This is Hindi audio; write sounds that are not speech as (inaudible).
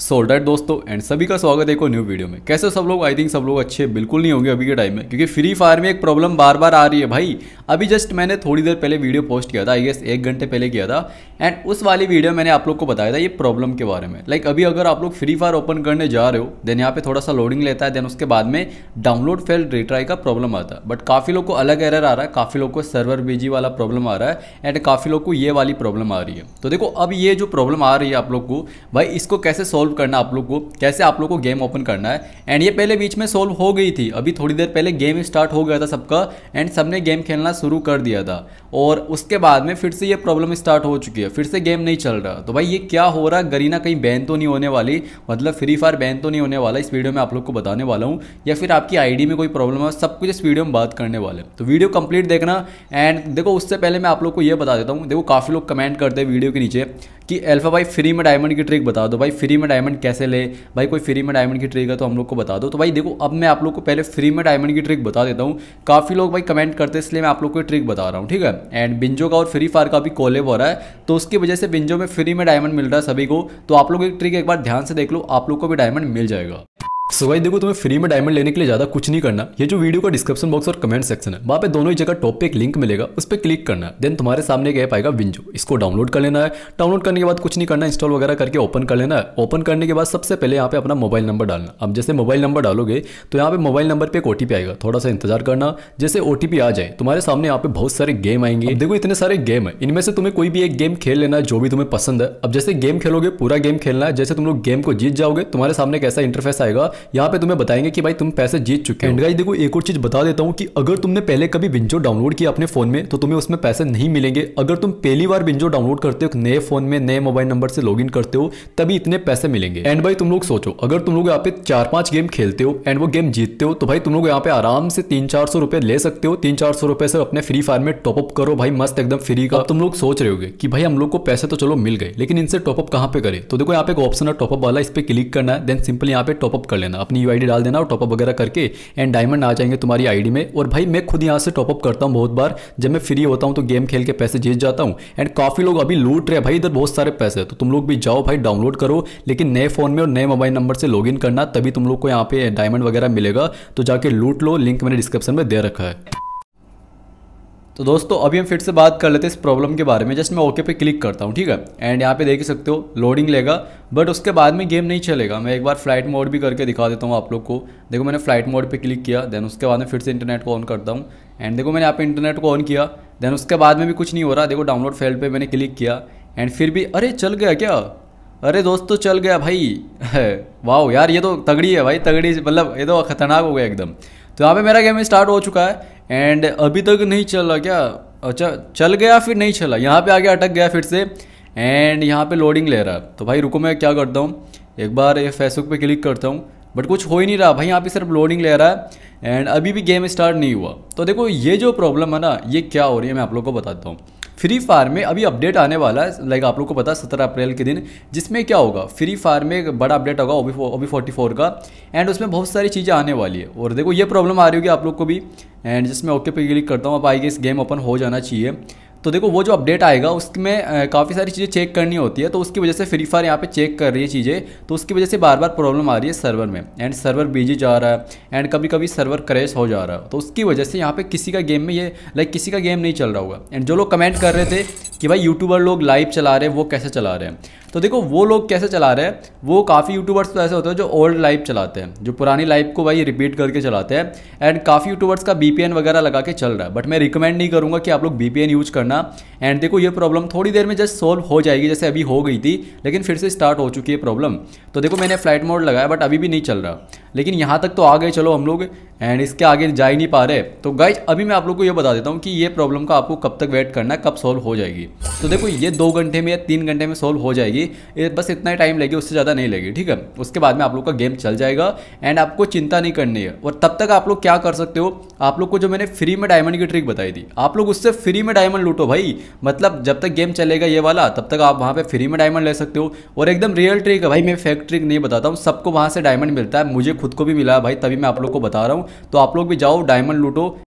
सोल्डर दोस्तों एंड सभी का स्वागत है एक न्यू वीडियो में कैसे सब लोग आई थिंक सब लोग अच्छे बिल्कुल नहीं होंगे अभी के टाइम में क्योंकि फ्री फायर में एक प्रॉब्लम बार बार आ रही है भाई अभी जस्ट मैंने थोड़ी देर पहले वीडियो पोस्ट किया था आई गेस एक घंटे पहले किया था एंड उस वाली वीडियो मैंने आप लोग को बताया था ये प्रॉब्लम के बारे में लाइक like, अभी अगर आप लोग फ्री फायर ओपन करने जा रहे हो देन यहाँ पे थोड़ा सा लोडिंग लेता है देन उसके बाद में डाउनलोड फेल रिट्राई का प्रॉब्लम आता है बट काफ़ी लोग को अलग एरर आ रहा है काफ़ी लोग को सर्वर बीजी वाला प्रॉब्लम आ रहा है एंड काफ़ी लोग को ये वाली प्रॉब्लम आ रही है तो देखो अब ये जो प्रॉब्लम आ रही है आप लोग को भाई इसको कैसे सॉल्व सोल्व करना आप लोग को कैसे आप लोग को गेम ओपन करना है एंड ये पहले बीच में सोल्व हो गई थी अभी थोड़ी देर पहले गेम स्टार्ट हो गया था सबका एंड सबने गेम खेलना शुरू कर दिया था और उसके बाद में फिर से ये प्रॉब्लम स्टार्ट हो चुकी है फिर से गेम नहीं चल रहा तो भाई ये क्या हो रहा गरीना कहीं बैन तो नहीं होने वाली मतलब फ्री फायर बैन तो नहीं होने वाला इस वीडियो में आप लोग को बताने वाला हूँ या फिर आपकी आईडी में कोई प्रॉब्लम है सब कुछ इस वीडियो में बात करने वाले तो वीडियो कंप्लीट देखना एंड देखो उससे पहले मैं आप लोग को ये बता देता हूँ देखो काफ़ी लोग कमेंट करते हैं वीडियो के नीचे कि अल्फा भाई फ्री में डायमंड की ट्रिक बता दो भाई फ्री में डायमंड कैसे ले भाई कोई फ्री में डायमंड की ट्रिक है तो हम लोग को बता दो तो भाई देखो अब मैं आप लोग को पहले फ्री में डायमंड की ट्रिक बता देता हूँ काफ़ी लोग भाई कमेंट करते इसलिए मैं आप लोग को ट्रिक बता रहा हूँ ठीक है एंड बिंजो का और फ्री फायर का भी कॉले हो रहा है तो उसकी वजह से बिंजो में फ्री में डायमंड मिल रहा है सभी को तो आप लोग एक ट्रिक एक बार ध्यान से देख लो आप लोग को भी डायमंड मिल जाएगा सो भाई देखो तुम्हें फ्री में डायमंड लेने के लिए ज्यादा कुछ नहीं करना ये जो वीडियो का डिस्क्रिप्शन बॉक्स और कमेंट सेक्शन है वहाँ पे दोनों ही जगह टॉप पे एक लिंक मिलेगा उस पर क्लिक करना देन तुम्हारे सामने एक ऐप आएगा विंजो इसको डाउनलोड कर लेना है डाउनलोड करने के बाद कुछ नहीं करना इंस्टॉल वगैरह करके ओपन कर लेना है ओपन करने के बाद सबसे पहले यहाँ पे अपना मोबाइल नंबर डालना अब जैसे मोबाइल नंबर डालोगे तो यहाँ पे मोबाइल नंबर पर एक ओटीपी आएगा थोड़ा सा इंतजार करना जैसे ओटीपी आ जाए तुम्हारे सामने यहाँ पे बहुत सारे गेम आएंगे देखो इतने सारे गेम है इनमें से तुम्हें कोई भी एक गेम खेल लेना है जो भी तुम्हें पसंद है अब जैसे गेम खेलोगे पूरा गेम खेलना है जैसे तुम लोग गेम को जीत जाओगे तुम्हारे सामने एक ऐसा इंटरफेस आएगा यहाँ पे तुम्हें बताएंगे कि भाई तुम पैसे जीत चुके हो एंड गाइस देखो एक और चीज बता देता हूँ कि अगर तुमने पहले कभी विंजो डाउनलोड किया अपने फोन में तो तुम्हें उसमें पैसे नहीं मिलेंगे अगर तुम पहली बार विंजो डाउनलोड करते हो नए फोन में नए मोबाइल नंबर से लॉग करते हो तभी इतने पैसे मिलेंगे एंड भाई तुम लोग सोचो अगर तुम लोग यहाँ पे चार पांच गेम खेलते हो एंड वो गेम जीतते हो तो भाई तुम लोग यहाँ पे आराम से तीन चार सौ रुपए ले सकते हो तीन चार सौ रुपए से अपने फ्री फायर में टॉपअप करो भाई मस्त एकदम फ्री का तुम लोग सोच रहे हो कि भाई हम लोग को पैसे तो चलो मिल गए लेकिन इनसे टॉपअप कहाँ पे करे तो देखो यहाँ पे ऑप्शन है टॉपअप वाला इस पर क्लिक करना है देन सिंपल यहाँ पे टॉपअप कर लेना देना अपनी यू डाल देना और टॉपअप वगैरह करके एंड डायमंड आ जाएंगे तुम्हारी आई में और भाई मैं खुद यहाँ से टॉपअप करता हूँ बहुत बार जब मैं फ्री होता हूँ तो गेम खेल के पैसे जीत जाता हूँ एंड काफ़ी लोग अभी लूट रहे भाई इधर बहुत सारे पैसे तो तुम लोग भी जाओ भाई डाउनलोड करो लेकिन नए फ़ोन में और नए मोबाइल नंबर से लॉग करना तभी तुम लोग को यहाँ पे डायमंड वगैरह मिलेगा तो जाके लूट लो लिंक मैंने डिस्क्रिप्शन में दे रखा है तो दोस्तों अभी हम फिर से बात कर लेते हैं इस प्रॉब्लम के बारे में जस्ट मैं ओके पे क्लिक करता हूँ ठीक है एंड यहाँ पे देख सकते हो लोडिंग लेगा बट उसके बाद में गेम नहीं चलेगा मैं एक बार फ्लाइट मोड भी करके दिखा देता हूँ आप लोग को देखो मैंने फ्लाइट मोड पर क्लिक किया देन उसके बाद में फिर से इंटरनेट को ऑन करता हूँ एंड देखो मैंने यहाँ पे इंटरनेट को ऑन किया देन उसके बाद में भी कुछ नहीं हो रहा देखो डाउनलोड फेल पर मैंने क्लिक किया एंड फिर भी अरे चल गया क्या अरे दोस्तों चल गया भाई वाह (laughs) यार ये तो तगड़ी है भाई तगड़ी मतलब ये तो खतरनाक हो गया एकदम तो यहाँ पे मेरा गेम स्टार्ट हो चुका है एंड अभी तक नहीं चल रहा क्या अच्छा चल गया फिर नहीं चला यहाँ पे आगे अटक गया फिर से एंड यहाँ पे लोडिंग ले रहा तो भाई रुको मैं क्या करता हूँ एक बार ये फेसबुक पे क्लिक करता हूँ बट कुछ हो ही नहीं रहा भाई यहाँ पे सिर्फ लोडिंग ले रहा है एंड अभी भी गेम स्टार्ट नहीं हुआ तो देखो ये जो प्रॉब्लम है ना ये क्या हो रही है मैं आप लोग को बताता हूँ फ्री फायर में अभी अपडेट आने वाला है लाइक आप लोग को पता है सत्रह अप्रैल के दिन जिसमें क्या होगा फ्री फायर में एक बड़ा अपडेट होगा ओबी फोर्टी फोर का एंड उसमें बहुत सारी चीज़ें आने वाली है और देखो ये प्रॉब्लम आ रही होगी आप लोग को भी एंड जिसमें ओके पे क्लिक करता हूँ आप आइए इस गेम ओपन हो जाना चाहिए तो देखो वो जो अपडेट आएगा उसमें काफ़ी सारी चीज़ें चेक करनी होती है तो उसकी वजह से फ्री फायर यहाँ पे चेक कर रही है चीज़ें तो उसकी वजह से बार बार प्रॉब्लम आ रही है सर्वर में एंड सर्वर बिजी जा रहा है एंड कभी कभी सर्वर क्रैश हो जा रहा है तो उसकी वजह से यहाँ पे किसी का गेम में ये लाइक किसी का गेम नहीं चल रहा होगा एंड जो लोग कमेंट कर रहे थे कि भाई यूट्यूबर लोग लाइव चला रहे हैं वो कैसे चला रहे हैं तो देखो वो लोग कैसे चला रहे हैं वो काफ़ी यूट्यूबर्स तो ऐसे होते हैं जो ओल्ड लाइफ चलाते हैं जो पुरानी लाइफ को भाई रिपीट करके चलाते हैं एंड काफ़ी यूट्यूबर्स का बी वगैरह लगा के चल रहा है बट मैं रिकमेंड नहीं करूँगा कि आप लोग बी यूज़ करना एंड देखो ये प्रॉब्लम थोड़ी देर में जस्ट सॉल्व हो जाएगी जैसे अभी हो गई थी लेकिन फिर से स्टार्ट हो चुकी है प्रॉब्लम तो देखो मैंने फ्लाइट मोड लगाया बट अभी भी नहीं चल रहा लेकिन यहाँ तक तो आ गए चलो हम लोग एंड इसके आगे जा ही नहीं पा रहे तो गाइज अभी मैं आप लोग को ये बता देता हूँ कि ये प्रॉब्लम का आपको कब तक वेट करना है कब सॉल्व हो जाएगी तो देखो ये दो घंटे में या तीन घंटे में सॉल्व हो जाएगी बस इतना ही टाइम लगेगा उससे ज़्यादा नहीं लगेगी ठीक है उसके बाद में आप लोग का गेम चल जाएगा एंड आपको चिंता नहीं करनी है और तब तक आप लोग क्या कर सकते हो आप लोग को जो मैंने फ्री में डायमंड की ट्रिक बताई थी आप लोग उससे फ्री में डायमंड लूटो भाई मतलब जब तक गेम चलेगा ये वाला तब तक आप वहाँ पर फ्री में डायमंड ले सकते हो और एकदम रियल ट्रिक है भाई मैं फैक्ट ट्रिक नहीं बताता हूँ सबको वहाँ से डायमंड मिलता है मुझे खुद को भी मिला है भाई तभी मैं आप लोग को बता रहा हूँ तो आप लोग भी जाओ डायमंड लूटो